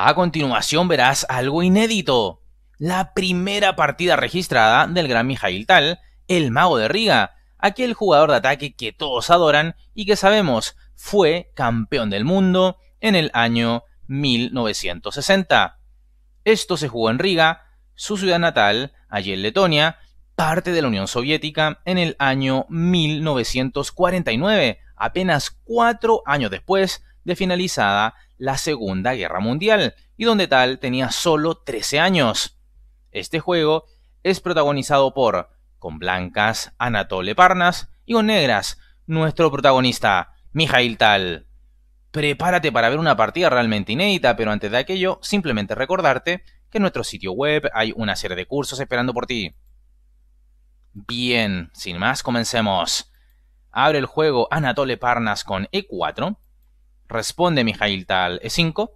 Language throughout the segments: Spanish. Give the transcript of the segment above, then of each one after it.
A continuación verás algo inédito. La primera partida registrada del gran Mijail Tal, el mago de Riga, aquel jugador de ataque que todos adoran y que sabemos fue campeón del mundo en el año 1960. Esto se jugó en Riga, su ciudad natal, allí en Letonia, parte de la Unión Soviética en el año 1949, apenas cuatro años después de finalizada la Segunda Guerra Mundial, y donde Tal tenía solo 13 años. Este juego es protagonizado por, con blancas, Anatole Parnas, y con negras, nuestro protagonista, Mijail Tal. Prepárate para ver una partida realmente inédita, pero antes de aquello, simplemente recordarte que en nuestro sitio web hay una serie de cursos esperando por ti. Bien, sin más, comencemos. Abre el juego Anatole Parnas con E4 Responde Mijail Tal E5,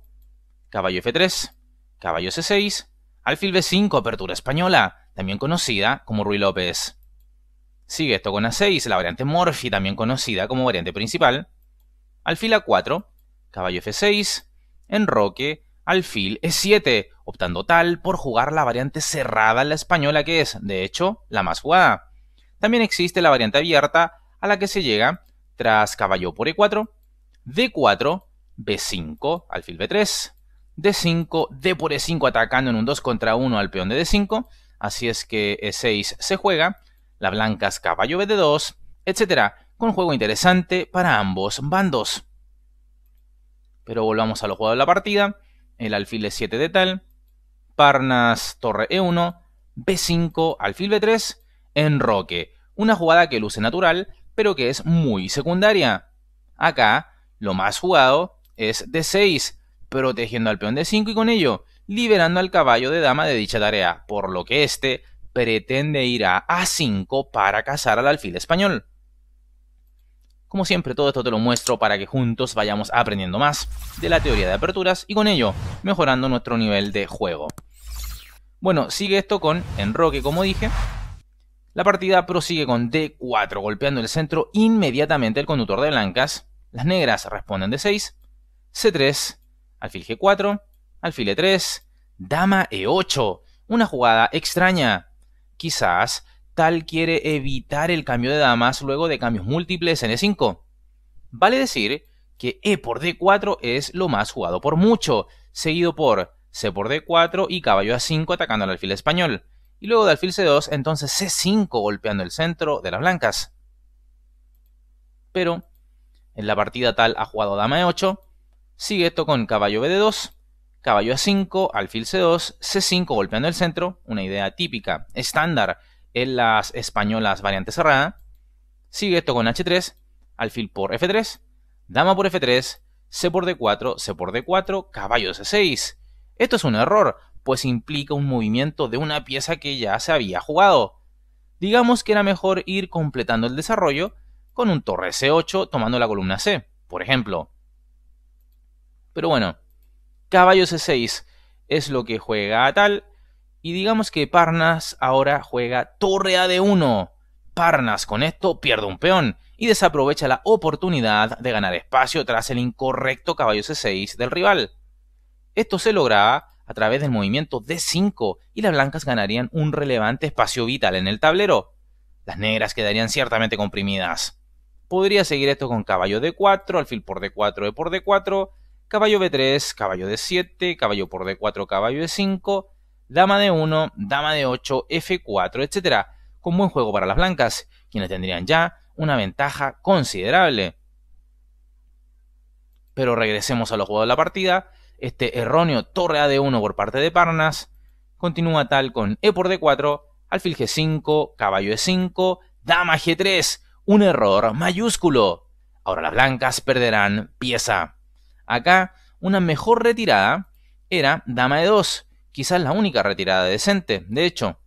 caballo F3, caballo C6, alfil B5, apertura española, también conocida como Ruy López. Sigue esto con A6, la variante Morphy, también conocida como variante principal. Alfil A4, caballo F6, enroque, alfil E7, optando tal por jugar la variante cerrada la española que es, de hecho, la más jugada. También existe la variante abierta a la que se llega tras caballo por E4, D4, B5, alfil B3, D5, D por E5 atacando en un 2 contra 1 al peón de D5. Así es que E6 se juega, la blanca es caballo BD2, etc. Con juego interesante para ambos bandos. Pero volvamos a lo jugado de la partida. El alfil e 7 de tal. Parnas, torre E1, B5, alfil B3, enroque. Una jugada que luce natural, pero que es muy secundaria. Acá lo más jugado es D6, protegiendo al peón de 5 y con ello liberando al caballo de dama de dicha tarea, por lo que este pretende ir a A5 para cazar al alfil español. Como siempre, todo esto te lo muestro para que juntos vayamos aprendiendo más de la teoría de aperturas y con ello mejorando nuestro nivel de juego. Bueno, sigue esto con enroque, como dije. La partida prosigue con D4, golpeando el centro inmediatamente el conductor de blancas, las negras responden de 6, C3, alfil G4, alfil E3, dama E8. Una jugada extraña. Quizás tal quiere evitar el cambio de damas luego de cambios múltiples en E5. Vale decir que E por D4 es lo más jugado por mucho, seguido por C por D4 y caballo A5 atacando al alfil español, y luego de alfil C2 entonces C5 golpeando el centro de las blancas. Pero en la partida tal ha jugado dama e8, sigue esto con caballo bd2, caballo a5, alfil c2, c5 golpeando el centro, una idea típica, estándar en las españolas variantes cerrada. Sigue esto con h3, alfil por f3, dama por f3, c por d4, c por d4, caballo c6. Esto es un error, pues implica un movimiento de una pieza que ya se había jugado. Digamos que era mejor ir completando el desarrollo con un torre C8 tomando la columna C, por ejemplo. Pero bueno, caballo C6 es lo que juega a tal Y digamos que Parnas ahora juega torre a de 1 Parnas con esto pierde un peón y desaprovecha la oportunidad de ganar espacio tras el incorrecto caballo C6 del rival. Esto se logra a través del movimiento D5 y las blancas ganarían un relevante espacio vital en el tablero. Las negras quedarían ciertamente comprimidas. Podría seguir esto con caballo d4, alfil por d4, e por d4, caballo b3, caballo d7, caballo por d4, caballo e5, dama d1, dama d8, f4, etc. Con buen juego para las blancas, quienes tendrían ya una ventaja considerable. Pero regresemos a los juegos de la partida. Este erróneo torre a d1 por parte de Parnas continúa tal con e por d4, alfil g5, caballo e5, dama g3, un error mayúsculo. Ahora las blancas perderán pieza. Acá una mejor retirada era dama de 2, quizás la única retirada decente, de hecho.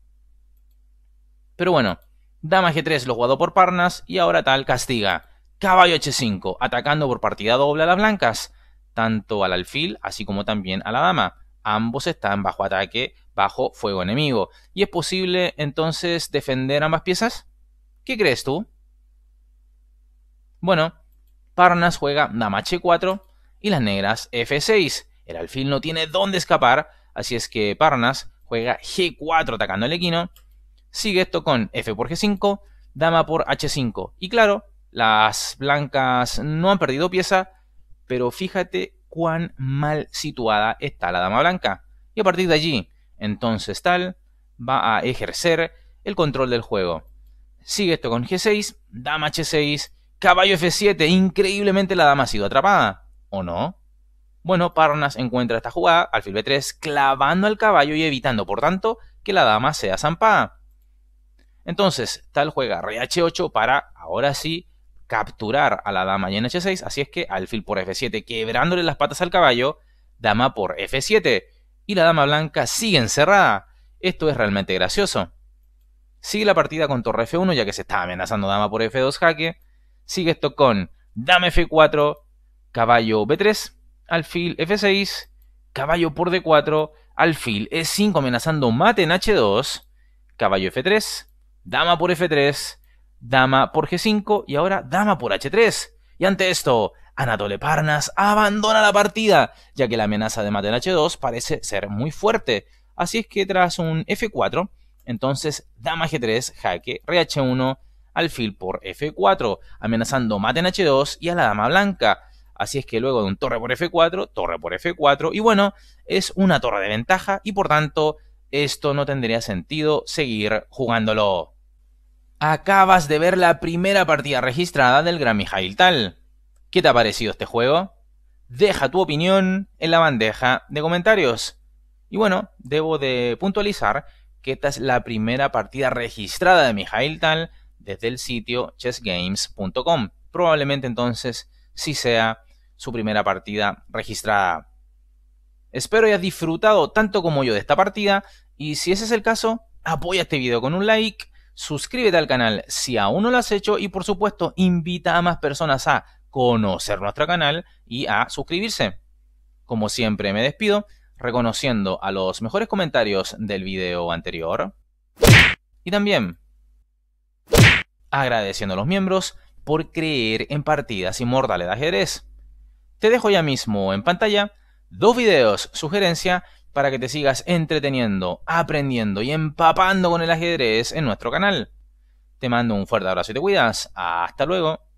Pero bueno, dama g3 lo jugado por Parnas y ahora tal castiga. Caballo h5, atacando por partida doble a las blancas, tanto al alfil así como también a la dama. Ambos están bajo ataque, bajo fuego enemigo. ¿Y es posible entonces defender ambas piezas? ¿Qué crees tú? Bueno, Parnas juega dama h4 y las negras f6. El alfil no tiene dónde escapar, así es que Parnas juega g4 atacando al equino. Sigue esto con f por g5, dama por h5. Y claro, las blancas no han perdido pieza, pero fíjate cuán mal situada está la dama blanca. Y a partir de allí, entonces tal va a ejercer el control del juego. Sigue esto con g6, dama h6, Caballo F7, increíblemente la dama ha sido atrapada, ¿o no? Bueno, Parnas encuentra esta jugada, alfil B3, clavando al caballo y evitando, por tanto, que la dama sea zampada. Entonces, tal juega rey H8 para, ahora sí, capturar a la dama y en H6, así es que alfil por F7, quebrándole las patas al caballo, dama por F7, y la dama blanca sigue encerrada. Esto es realmente gracioso. Sigue la partida con torre F1 ya que se está amenazando dama por F2 jaque, Sigue esto con dama F4, caballo B3, alfil F6, caballo por D4, alfil E5 amenazando mate en H2, caballo F3, dama por F3, dama por G5 y ahora dama por H3. Y ante esto, Anatole Parnas abandona la partida, ya que la amenaza de mate en H2 parece ser muy fuerte. Así es que tras un F4, entonces dama G3, jaque, RH1, alfil por f4, amenazando mate en h2 y a la dama blanca. Así es que luego de un torre por f4, torre por f4, y bueno, es una torre de ventaja y por tanto esto no tendría sentido seguir jugándolo. Acabas de ver la primera partida registrada del Gran Mijail Tal. ¿Qué te ha parecido este juego? Deja tu opinión en la bandeja de comentarios. Y bueno, debo de puntualizar que esta es la primera partida registrada de Mijail Tal desde el sitio chessgames.com. Probablemente entonces sí sea su primera partida registrada. Espero hayas disfrutado tanto como yo de esta partida y si ese es el caso, apoya este video con un like, suscríbete al canal si aún no lo has hecho y por supuesto invita a más personas a conocer nuestro canal y a suscribirse. Como siempre me despido reconociendo a los mejores comentarios del video anterior y también agradeciendo a los miembros por creer en partidas inmortales de ajedrez. Te dejo ya mismo en pantalla dos videos sugerencia para que te sigas entreteniendo, aprendiendo y empapando con el ajedrez en nuestro canal. Te mando un fuerte abrazo y te cuidas. Hasta luego.